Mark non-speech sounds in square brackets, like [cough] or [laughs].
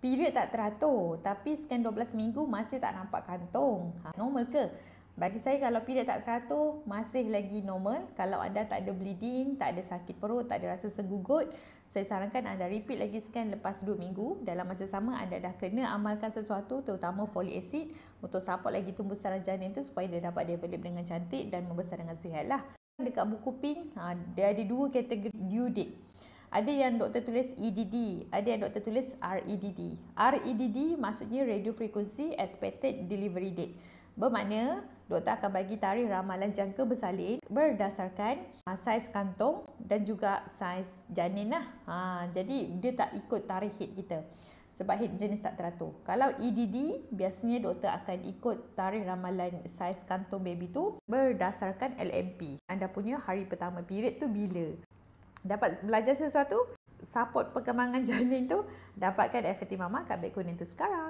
period tak teratur tapi scan 12 minggu masih tak nampak kantong, Ha, normal ke? Bagi saya kalau period tak teratur masih lagi normal. Kalau anda tak ada bleeding, tak ada sakit perut, tak ada rasa segugut, saya sarankan anda repeat lagi scan lepas 2 minggu. Dalam masa sama anda dah kena amalkan sesuatu terutama folic acid untuk support lagi tumbuh sarang janin tu supaya dia dapat develop dengan cantik dan membesar dengan sihat lah. Dekat buku pink, ha, dia ada dua kategori due date. Ada yang doktor tulis EDD, ada yang doktor tulis REDD. REDD maksudnya radio frequency expected delivery date. Bermakna doktor akan bagi tarikh ramalan jangka bersalin berdasarkan uh, saiz kantong dan juga saiz janin lah. Ha, jadi dia tak ikut tarikh hit kita sebab hit jenis tak teratur. Kalau EDD biasanya doktor akan ikut tarikh ramalan saiz kantong baby tu berdasarkan LMP. Anda punya hari pertama period tu bila dapat belajar sesuatu, support perkembangan [laughs] janin tu, dapatkan FAT Mama kat beg kuning tu sekarang.